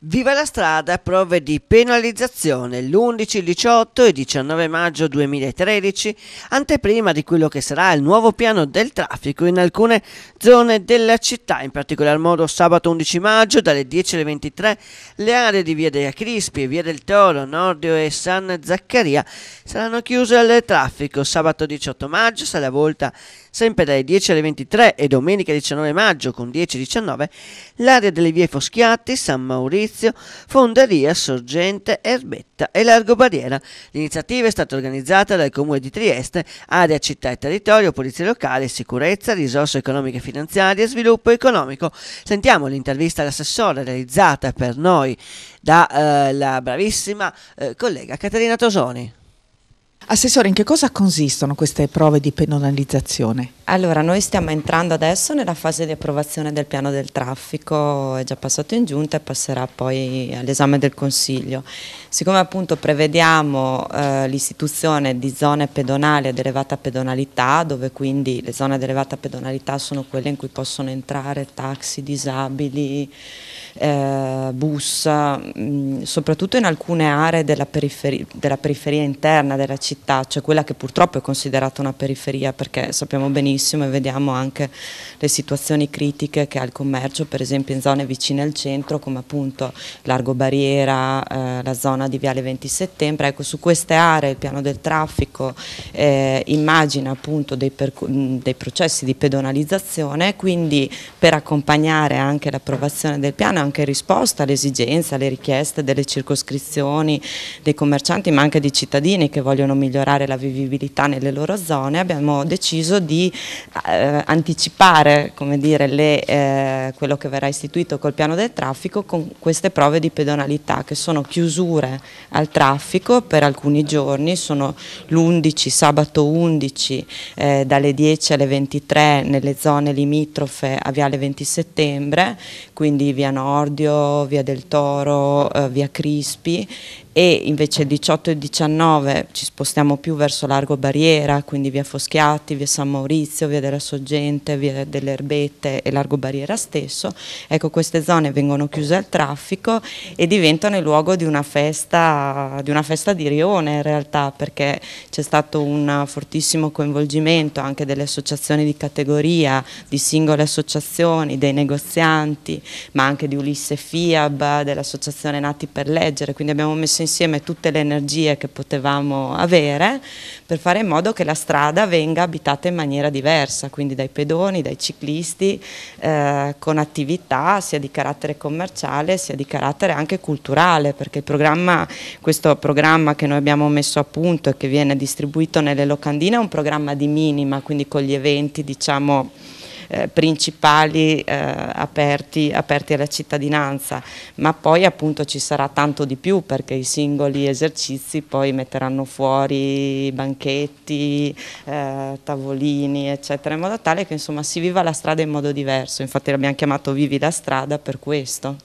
Viva la strada, prove di penalizzazione l'11, 18 e 19 maggio 2013, anteprima di quello che sarà il nuovo piano del traffico in alcune zone della città, in particolar modo sabato 11 maggio dalle 10 alle 23 le aree di Via dei Crispi, Via del Toro, Nordio e San Zaccaria saranno chiuse al traffico, sabato 18 maggio sarà volta sempre dalle 10 alle 23 e domenica 19 maggio con 10-19, l'area delle vie Foschiatti, San Maurizio, Fonderia, Sorgente, Erbetta e Largo Barriera. L'iniziativa è stata organizzata dal Comune di Trieste, area città e territorio, polizia locale, sicurezza, risorse economiche e finanziarie, sviluppo economico. Sentiamo l'intervista all'assessore realizzata per noi dalla eh, bravissima eh, collega Caterina Tosoni. Assessore, in che cosa consistono queste prove di pedonalizzazione? Allora, noi stiamo entrando adesso nella fase di approvazione del piano del traffico, è già passato in giunta e passerà poi all'esame del Consiglio. Siccome appunto prevediamo eh, l'istituzione di zone pedonali ad elevata pedonalità, dove quindi le zone ad elevata pedonalità sono quelle in cui possono entrare taxi, disabili, eh, bus, mh, mm, soprattutto in alcune aree della, periferi della, periferia interna della città, cioè quella che purtroppo è considerata una periferia perché sappiamo benissimo e vediamo anche le situazioni critiche che ha il commercio, per esempio in zone vicine al centro come appunto Largo Barriera, eh, la zona di Viale 20 Settembre, ecco su queste aree il piano del traffico eh, immagina appunto dei, dei, processi di pedonalizzazione, quindi per accompagnare anche l'approvazione del piano, anche in risposta alle esigenze, alle richieste delle circoscrizioni, dei commercianti ma anche dei cittadini che vogliono migliorare la vivibilità nelle loro zone, abbiamo deciso di eh, anticipare come dire, le, eh, quello che verrà istituito col piano del traffico con queste prove di pedonalità che sono chiuse chiusure al traffico per alcuni giorni, sono l'11, sabato 11 eh, dalle 10 alle 23 nelle zone limitrofe a Viale 20 settembre, quindi via Nordio, via del Toro, eh, via Crispi e invece 18 e 19 ci spostiamo più verso Largo Barriera, quindi via Foschiati, via San Maurizio, via della Sorgente, via delle Erbette e Largo Barriera stesso, ecco queste zone vengono chiuse al traffico e diventano il luogo di una una festa, di una festa di Rione in realtà perché c'è stato un fortissimo coinvolgimento anche delle associazioni di categoria, di singole associazioni, dei negozianti, ma anche di Ulisse Fiab, dell'associazione Nati per Leggere, quindi abbiamo messo insieme tutte le energie che potevamo avere per fare in modo che la strada venga abitata in maniera diversa, quindi dai pedoni, dai ciclisti, eh, con attività sia di carattere commerciale sia di carattere anche culturale, perché programma, questo programma che noi abbiamo messo a punto e che viene distribuito nelle locandine è un programma di minima, quindi con gli eventi diciamo, eh, principali eh, aperti, aperti, alla cittadinanza, ma poi appunto ci sarà tanto di più perché i singoli esercizi poi metteranno fuori banchetti, eh, tavolini eccetera in modo tale che insomma si viva la strada in modo diverso, infatti l'abbiamo chiamato Vivi la strada per questo.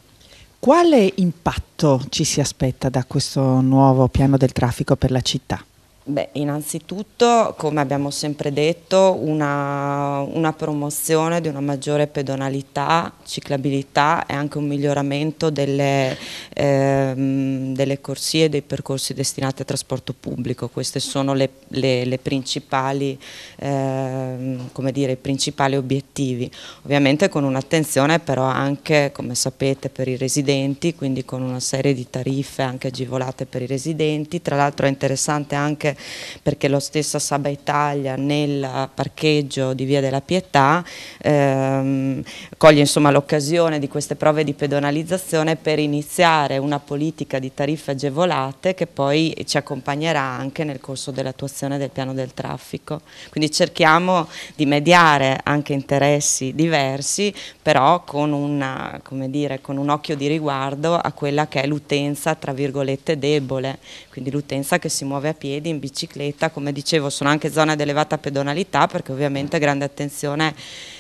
Quale impatto ci si aspetta da questo nuovo piano del traffico per la città? Beh, innanzitutto, come abbiamo sempre detto, una, una, promozione di una maggiore pedonalità, ciclabilità e anche un miglioramento delle, ehm, delle corsie e dei percorsi destinati al trasporto pubblico. Questi sono le, le, le principali, ehm, dire, i principali obiettivi. Ovviamente con un'attenzione però anche, come sapete, per i residenti, quindi con una serie di tariffe anche agevolate per i residenti. Tra l'altro è interessante anche anche perché lo stesso Saba Italia nel parcheggio di Via della Pietà ehm, coglie l'occasione di queste prove di pedonalizzazione per iniziare una politica di tariffe agevolate che poi ci accompagnerà anche nel corso dell'attuazione del piano del traffico. Quindi cerchiamo di mediare anche interessi diversi, però con, una, dire, con un occhio di riguardo a quella che è l'utenza, tra virgolette, debole, quindi l'utenza che si muove a piedi in bicicletta, come dicevo sono anche zone ad elevata pedonalità perché ovviamente grande attenzione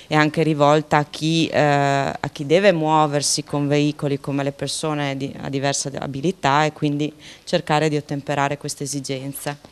è anche rivolta a chi, eh, a chi deve muoversi con veicoli come le persone di, a diversa abilità e quindi cercare di ottemperare queste esigenze.